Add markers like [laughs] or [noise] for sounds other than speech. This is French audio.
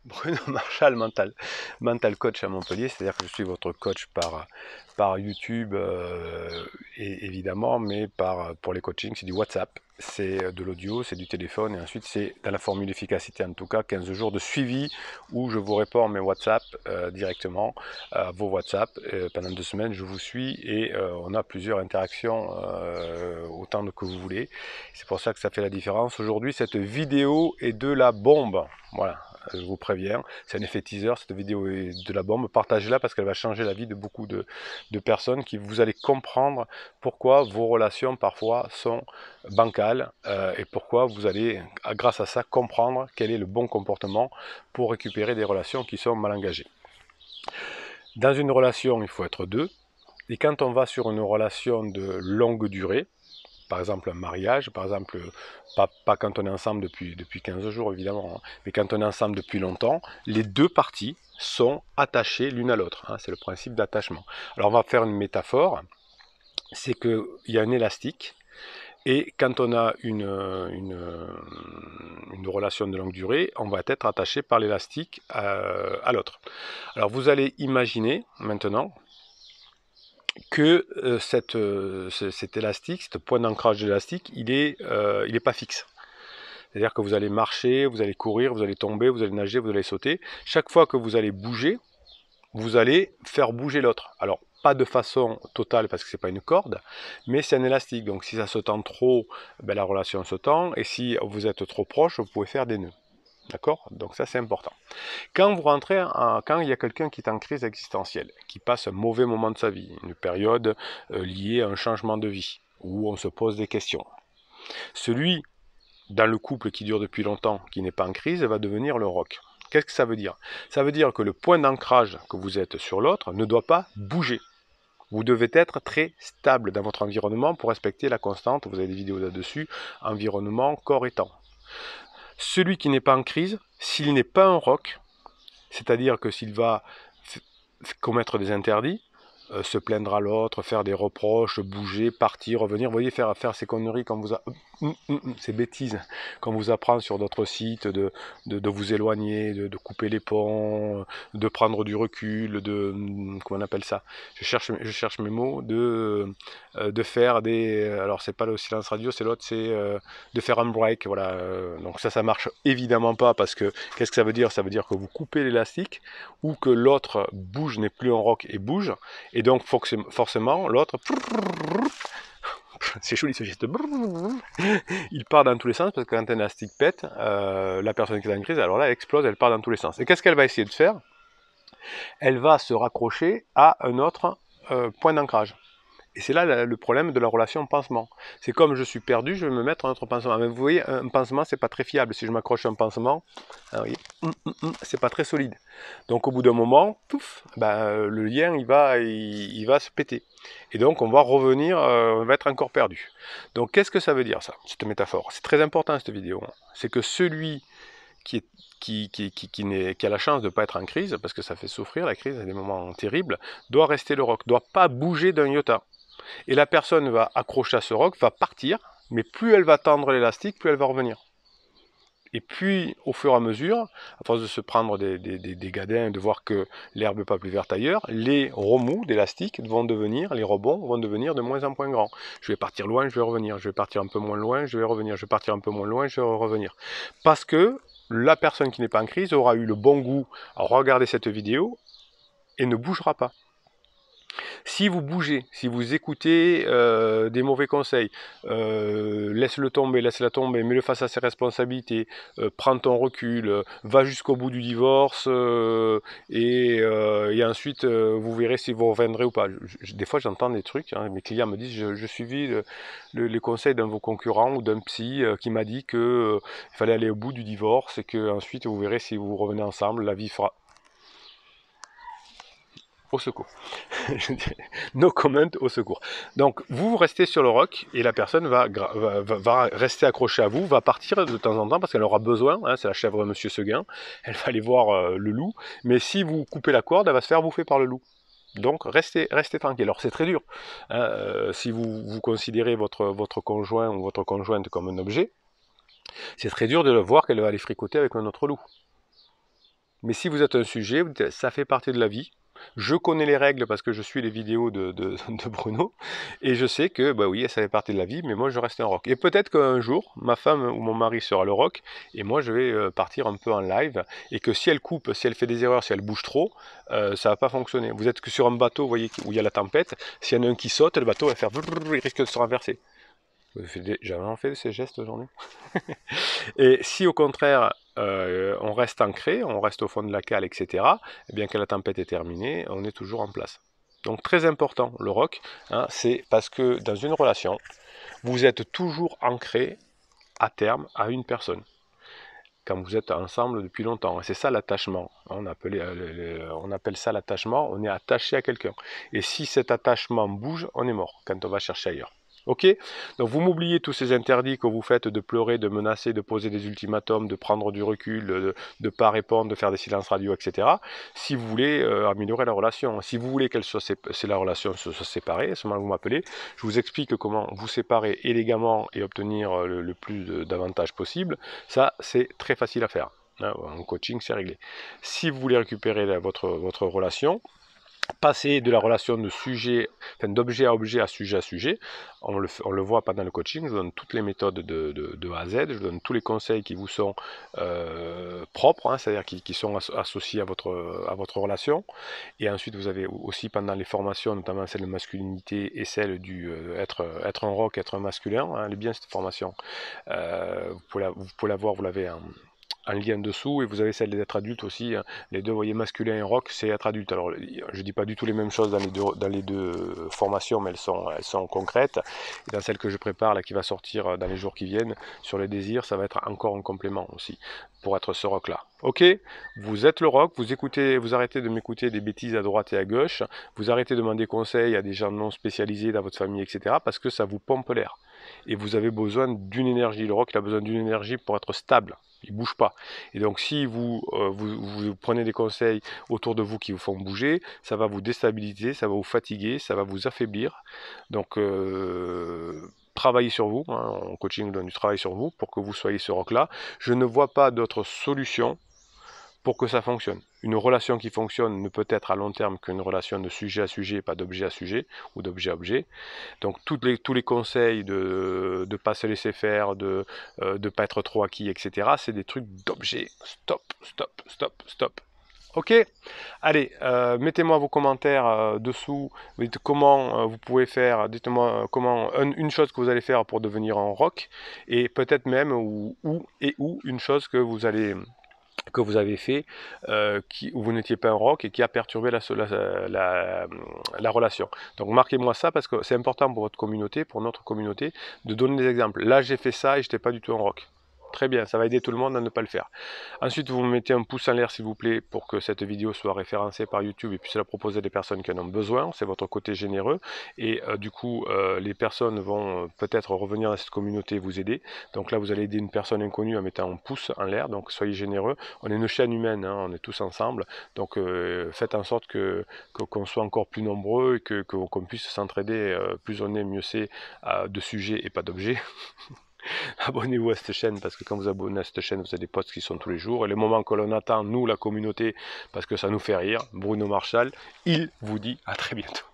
[laughs] Bruno Marshall mental, mental coach à Montpellier, c'est-à-dire que je suis votre coach par, par YouTube, et, euh, évidemment, mais par, pour les coachings, c'est du WhatsApp, c'est euh, de l'audio, c'est du téléphone, et ensuite c'est dans la formule efficacité, en tout cas 15 jours de suivi où je vous réponds mes WhatsApp euh, directement, à vos WhatsApp, pendant deux semaines, je vous suis, et on a plusieurs interactions autant que vous voulez. C'est pour ça que ça fait la différence. Aujourd'hui, cette vidéo est de la bombe. Voilà, euh, je vous préviens. C'est un effet teaser, cette vidéo est de la bombe. Partagez-la parce qu'elle va changer la vie de beaucoup de, personnes qui vous allez comprendre pourquoi vos relations parfois sont bancales euh, et pourquoi vous allez, grâce à ça, comprendre quel est le bon comportement pour récupérer des relations qui sont mal engagées. Dans une relation, il faut être deux. Et quand on va sur une relation de longue durée, par exemple un mariage, par exemple, pas, quand on est ensemble depuis, depuis 15 jours évidemment, hein, mais quand on est ensemble depuis longtemps, les deux parties sont attachées l'une à l'autre. Hein, c'est le principe d'attachement. Alors on va faire une métaphore, c'est qu'il y a un élastique, et quand on a une, une, relation de longue durée, on va être attaché par l'élastique à, euh, à l'autre. Alors vous allez imaginer maintenant que cet élastique, ce point d'ancrage d'élastique, il n'est pas fixe. C'est-à-dire que vous allez marcher, vous allez courir, vous allez tomber, vous allez nager, vous allez sauter. Chaque fois que vous allez bouger, vous allez faire bouger l'autre. Alors, pas de façon totale parce que ce n'est pas une corde, mais c'est un élastique. Donc si ça se tend trop, ben, la relation se tend. Et si vous êtes trop proche, vous pouvez faire des nœuds. D'accord Donc ça, c'est important. Quand vous rentrez, quand il y a quelqu'un qui est en crise existentielle, qui passe un mauvais moment de sa vie, une période euh, liée à un changement de vie, où on se pose des questions, celui dans le couple qui dure depuis longtemps, qui n'est pas en crise, va devenir le roc. Qu'est-ce que ça veut dire Ça veut dire que le point d'ancrage que vous êtes sur l'autre ne doit pas bouger. Vous devez être très stable dans votre environnement pour respecter la constante, vous avez des vidéos là-dessus, environnement, corps et temps. Celui qui n'est pas en crise, s'il n'est pas en roc, c'est-à-dire que s'il va commettre des interdits, euh, se plaindre à l'autre, faire des reproches, bouger, partir, revenir. Vous voyez, faire, faire ces conneries, quand vous hum, hum, hum, ces bêtises, quand vous apprend sur d'autres sites de, vous éloigner, de, couper les ponts, de prendre du recul, de. Comment on appelle ça je cherche, je cherche mes mots, de, euh, de faire des. Alors, c'est pas le silence radio, c'est l'autre, c'est euh, de faire un break. Voilà. Donc, ça, ça marche évidemment pas parce que qu'est-ce que ça veut dire Ça veut dire que vous coupez l'élastique ou que l'autre bouge, n'est plus en rock et bouge. Et donc, forcément, l'autre, [laughs] c'est il ce geste, [laughs] il part dans tous les sens, parce que quand un pète, euh, la personne qui est en crise, alors là, elle explose, elle part dans tous les sens. Et qu'est-ce qu'elle va essayer de faire Elle va se raccrocher à un autre euh, point d'ancrage. Et c'est là le problème de la relation pansement. C'est comme je suis perdu, je vais me mettre un autre pansement. Ah, mais vous voyez, un pansement, c'est pas très fiable. Si je m'accroche à un pansement, hein, hum, hum, hum, c'est pas très solide. Donc au bout d'un moment, pouf, ben, euh, le lien, il va, il, va se péter. Et donc on va revenir, euh, on va être encore perdu. Donc qu'est-ce que ça veut dire ça, cette métaphore C'est très important cette vidéo. Hein. C'est que celui qui, est, qui, qui, qui, a la chance de ne pas être en crise, parce que ça fait souffrir, la crise, à des moments terribles, doit rester le rock, doit pas bouger d'un iota. Et la personne va accrocher à ce roc, va partir, mais plus elle va tendre l'élastique, plus elle va revenir. Et puis, au fur et à mesure, à force de se prendre des, des, gadins et de voir que l'herbe n'est pas plus verte ailleurs, les remous d'élastique vont devenir, les rebonds vont devenir de moins en moins grands. Je vais partir loin, je vais revenir. Je vais partir un peu moins loin, je vais revenir. Je vais partir un peu moins loin, je vais revenir. Parce que la personne qui n'est pas en crise aura eu le bon goût à regarder cette vidéo et ne bougera pas. Si vous bougez, si vous écoutez euh, des mauvais conseils, euh, laisse-le tomber, laisse-la tomber, mets-le face à ses responsabilités, euh, prends ton recul, va jusqu'au bout du divorce, et, ensuite vous verrez si vous reviendrez ou pas. des fois j'entends des trucs, hein, mes clients me disent, je, suis suivis les conseils d'un de vos concurrents ou d'un psy qui m'a dit qu'il fallait aller au bout du divorce et que ensuite vous verrez si vous revenez ensemble, la vie fera, au secours. [laughs] no comment au secours. Donc vous restez sur le roc et la personne va, rester accrochée à vous, va partir de temps en temps parce qu'elle aura besoin, hein, c'est la chèvre Monsieur Seguin, [laughs] elle va aller voir euh, le loup, mais si vous coupez la corde, elle va se faire bouffer par le loup. Donc restez, restez tranquille. Alors c'est très dur. Hein, euh, si vous, considérez votre, votre conjoint ou votre conjointe comme un objet, c'est très dur de le voir qu'elle va aller fricoter avec un autre loup. Mais si vous êtes un sujet, ça fait partie de la vie, je connais les règles parce que je suis les vidéos de, [laughs] de, Bruno. Et je sais que, bah oui, ça fait partie de la vie, mais moi je reste en rock. Et peut-être qu'un jour, ma femme ou mon mari sera le rock, et moi je vais euh, partir un peu en live. Et que si elle coupe, si elle fait des erreurs, si elle bouge trop, euh, ça va pas fonctionner. Vous êtes que sur un bateau, voyez, où il y a la tempête. S'il y en a un qui saute, le bateau va faire. Il risque de se renverser. J'avais en fait ces gestes aujourd'hui. [laughs] et si au contraire euh, on reste ancré, on reste au fond de la cale, etc. Et bien que la tempête est terminée, on est toujours en place. Donc très important, le rock, hein, c'est parce que dans une relation, vous êtes toujours ancré à terme à une personne quand vous êtes ensemble depuis longtemps. c'est ça l'attachement. Euh, on appelle ça l'attachement. On est attaché à quelqu'un. Et si cet attachement bouge, on est mort quand on va chercher ailleurs. Ok Donc vous m'oubliez tous ces interdits que vous faites de pleurer, de menacer, de poser des ultimatums, de prendre du recul, de ne pas répondre, de faire des silences radio, etc. Si vous voulez euh, améliorer la relation, si vous voulez qu'elle la relation se soit séparée, à ce moment vous m'appelez, je vous explique comment vous séparer élégamment et obtenir euh, le, plus d'avantages possible. Ça, c'est très facile à faire. En hein, coaching, c'est réglé. Si vous voulez récupérer votre relation, passer de la relation de sujet, d'objet à objet à sujet à sujet. On le, voit pendant le coaching, je vous donne toutes les méthodes de, A à Z, je vous donne tous les conseils qui vous sont euh, propres, hein, c'est-à-dire qui, sont associés à votre, relation. Et ensuite, vous avez aussi pendant les formations, notamment celle de masculinité et celle du euh, être, être un rock, être un masculin, hein, elle est bien cette formation. Euh, vous pouvez la, vous voir, vous l'avez en en lien dessous, et vous avez celle des êtres adultes aussi. Hein. Les deux, vous voyez, masculin et rock, c'est être adulte. Alors, je dis pas du tout les mêmes choses dans les deux, dans les deux formations, mais elles sont, elles sont concrètes. Et dans celle que je prépare, là, qui va sortir euh, dans les jours qui viennent, sur les désirs, ça va être encore un complément aussi, pour être ce rock-là. Ok, vous êtes le rock, vous écoutez, vous arrêtez de m'écouter des bêtises à droite et à gauche, vous arrêtez de demander conseil à des gens non spécialisés dans votre famille, etc., parce que ça vous pompe l'air. Et vous avez besoin d'une énergie. Le rock, il a besoin d'une énergie pour être stable bouge pas. Et donc si euh, vous, vous, prenez des conseils autour de vous qui vous font bouger, ça va vous déstabiliser, ça va vous fatiguer, ça va vous affaiblir. Donc euh, travaillez sur vous, hein, en coaching on donne du travail sur vous pour que vous soyez ce rock-là. Je ne vois pas d'autre solution pour que ça fonctionne. Une relation qui fonctionne ne peut être à long terme qu'une relation de sujet à sujet, pas d'objet à sujet ou d'objet à objet. Donc les, tous les conseils de ne pas se laisser faire, de ne euh, pas être trop acquis, etc., c'est des trucs d'objet. Stop, stop, stop, stop. Ok Allez, euh, mettez-moi vos commentaires euh, dessous. Dites comment vous pouvez faire. Dites-moi comment une chose que vous allez faire pour devenir en rock. Et peut-être même ou, et où une chose que vous allez que vous avez fait, euh, qui, où vous n'étiez pas en rock et qui a perturbé la, relation. Donc marquez-moi ça parce que c'est important pour votre communauté, pour notre communauté, de donner des exemples. Là j'ai fait ça et je n'étais pas du tout en rock. Très bien, ça va aider tout le monde à ne pas le faire. Ensuite, vous mettez un pouce en l'air, s'il vous plaît, pour que cette vidéo soit référencée par YouTube et puisse la proposer à des personnes qui en ont besoin. C'est votre côté généreux. Et euh, du coup, euh, les personnes vont euh, peut-être revenir à cette communauté et vous aider. Donc là, vous allez aider une personne inconnue en mettant un pouce en l'air. Donc soyez généreux. On est une chaîne humaine, hein, on est tous ensemble. Donc faites en sorte que qu'on soit encore plus nombreux et qu'on que, puisse s'entraider. plus on est, mieux c'est de sujets et pas d'objets. [laughs] [laughs] abonnez-vous à cette chaîne parce que quand vous abonnez à cette chaîne, vous avez des posts qui sont tous les jours. Et les moments que l'on attend, nous, la communauté, parce que ça nous fait rire, Bruno Marshall, il vous dit à très bientôt.